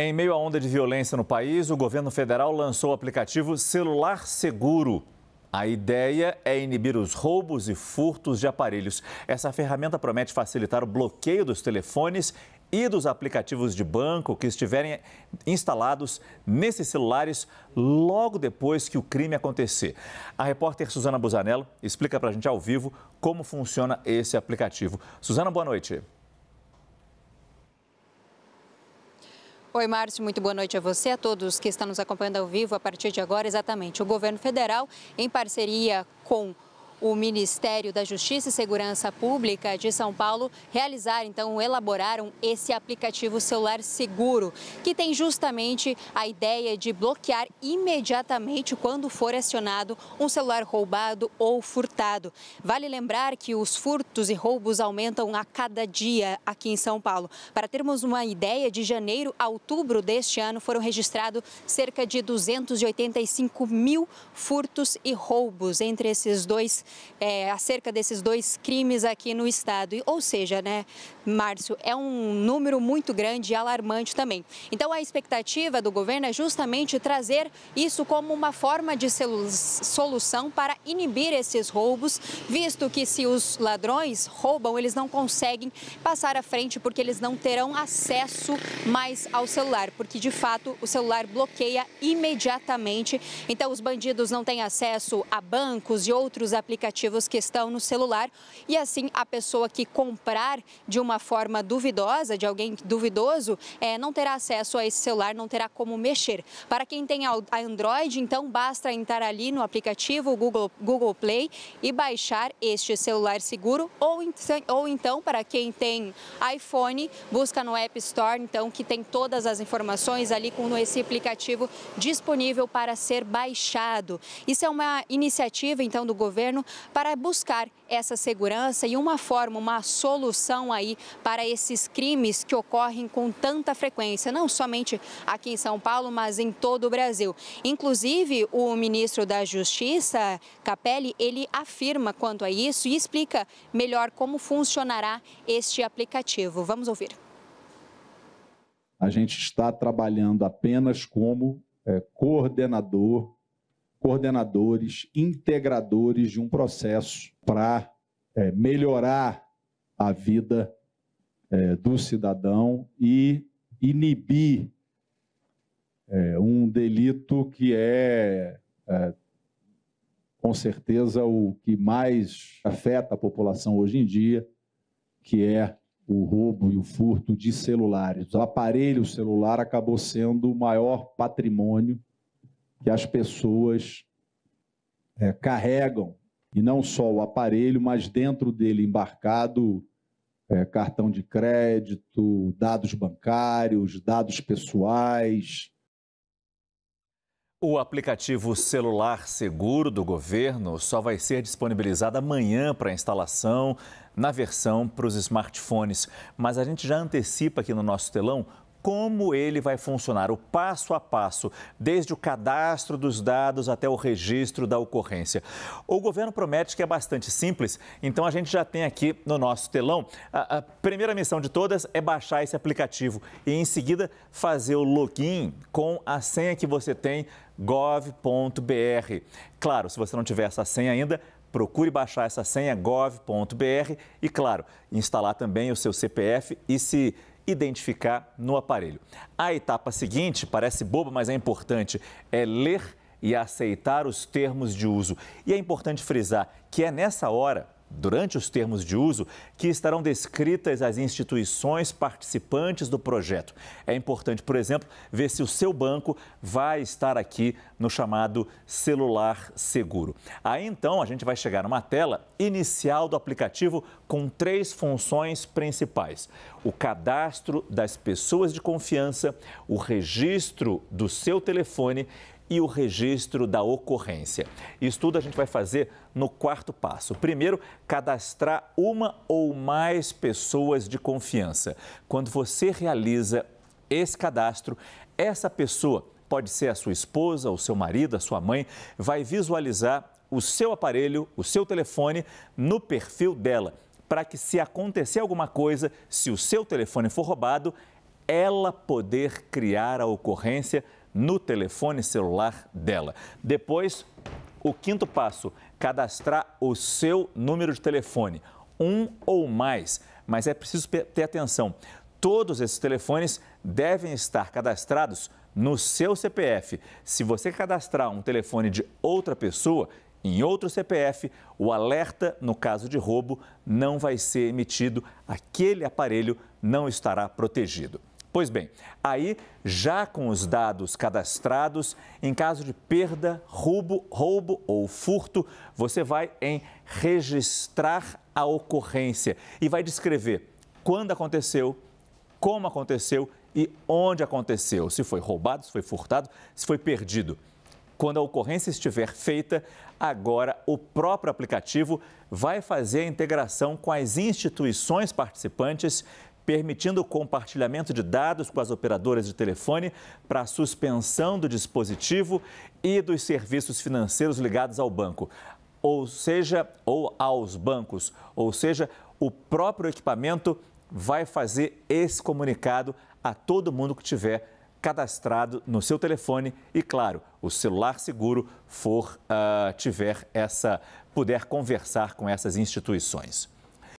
Em meio à onda de violência no país, o governo federal lançou o aplicativo Celular Seguro. A ideia é inibir os roubos e furtos de aparelhos. Essa ferramenta promete facilitar o bloqueio dos telefones e dos aplicativos de banco que estiverem instalados nesses celulares logo depois que o crime acontecer. A repórter Suzana Busanello explica para a gente ao vivo como funciona esse aplicativo. Suzana, boa noite. Oi, Márcio, muito boa noite a você, a todos que estão nos acompanhando ao vivo a partir de agora. Exatamente, o governo federal, em parceria com o Ministério da Justiça e Segurança Pública de São Paulo realizar, então, elaboraram esse aplicativo celular seguro, que tem justamente a ideia de bloquear imediatamente quando for acionado um celular roubado ou furtado. Vale lembrar que os furtos e roubos aumentam a cada dia aqui em São Paulo. Para termos uma ideia, de janeiro a outubro deste ano foram registrados cerca de 285 mil furtos e roubos entre esses dois é, acerca desses dois crimes aqui no estado. Ou seja, né, Márcio É um número muito grande e alarmante também. Então, a expectativa do governo é justamente trazer isso como uma forma de solução para inibir esses roubos, visto que se os ladrões roubam, eles não conseguem passar à frente porque eles não terão acesso mais ao celular, porque de fato o celular bloqueia imediatamente. Então, os bandidos não têm acesso a bancos e outros aplicativos que estão no celular e assim a pessoa que comprar de uma forma duvidosa, de alguém duvidoso, é, não terá acesso a esse celular, não terá como mexer. Para quem tem Android, então basta entrar ali no aplicativo Google, Google Play e baixar este celular seguro, ou, então, ou então, para quem tem iPhone, busca no App Store, então, que tem todas as informações ali com esse aplicativo disponível para ser baixado. Isso é uma iniciativa, então, do governo para buscar essa segurança e uma forma, uma solução aí para esses crimes que ocorrem com tanta frequência, não somente aqui em São Paulo, mas em todo o Brasil. Inclusive, o ministro da Justiça, Capelli, ele afirma quanto a isso e explica melhor como funcionará este aplicativo. Vamos ouvir. A gente está trabalhando apenas como é, coordenador, coordenadores, integradores de um processo para é, melhorar a vida é, do cidadão e inibir é, um delito que é, é, com certeza, o que mais afeta a população hoje em dia, que é o roubo e o furto de celulares. O aparelho celular acabou sendo o maior patrimônio que as pessoas é, carregam, e não só o aparelho, mas dentro dele embarcado é, cartão de crédito, dados bancários, dados pessoais. O aplicativo celular seguro do governo só vai ser disponibilizado amanhã para instalação na versão para os smartphones. Mas a gente já antecipa aqui no nosso telão como ele vai funcionar, o passo a passo, desde o cadastro dos dados até o registro da ocorrência. O governo promete que é bastante simples, então a gente já tem aqui no nosso telão. A, a primeira missão de todas é baixar esse aplicativo e, em seguida, fazer o login com a senha que você tem gov.br. Claro, se você não tiver essa senha ainda, procure baixar essa senha gov.br e, claro, instalar também o seu CPF e se identificar no aparelho. A etapa seguinte, parece boba, mas é importante, é ler e aceitar os termos de uso. E é importante frisar que é nessa hora Durante os termos de uso, que estarão descritas as instituições participantes do projeto. É importante, por exemplo, ver se o seu banco vai estar aqui no chamado celular seguro. Aí então a gente vai chegar numa tela inicial do aplicativo com três funções principais: o cadastro das pessoas de confiança, o registro do seu telefone e o registro da ocorrência. Isso tudo a gente vai fazer no quarto passo. Primeiro, cadastrar uma ou mais pessoas de confiança. Quando você realiza esse cadastro, essa pessoa, pode ser a sua esposa, o seu marido, a sua mãe, vai visualizar o seu aparelho, o seu telefone no perfil dela, para que se acontecer alguma coisa, se o seu telefone for roubado, ela poder criar a ocorrência no telefone celular dela. Depois, o quinto passo, cadastrar o seu número de telefone, um ou mais, mas é preciso ter atenção. Todos esses telefones devem estar cadastrados no seu CPF. Se você cadastrar um telefone de outra pessoa, em outro CPF, o alerta no caso de roubo não vai ser emitido, aquele aparelho não estará protegido. Pois bem, aí já com os dados cadastrados, em caso de perda, roubo, roubo ou furto, você vai em registrar a ocorrência e vai descrever quando aconteceu, como aconteceu e onde aconteceu, se foi roubado, se foi furtado, se foi perdido. Quando a ocorrência estiver feita, agora o próprio aplicativo vai fazer a integração com as instituições participantes permitindo o compartilhamento de dados com as operadoras de telefone para suspensão do dispositivo e dos serviços financeiros ligados ao banco, ou seja, ou aos bancos, ou seja, o próprio equipamento vai fazer esse comunicado a todo mundo que tiver cadastrado no seu telefone e, claro, o celular seguro for uh, tiver essa puder conversar com essas instituições.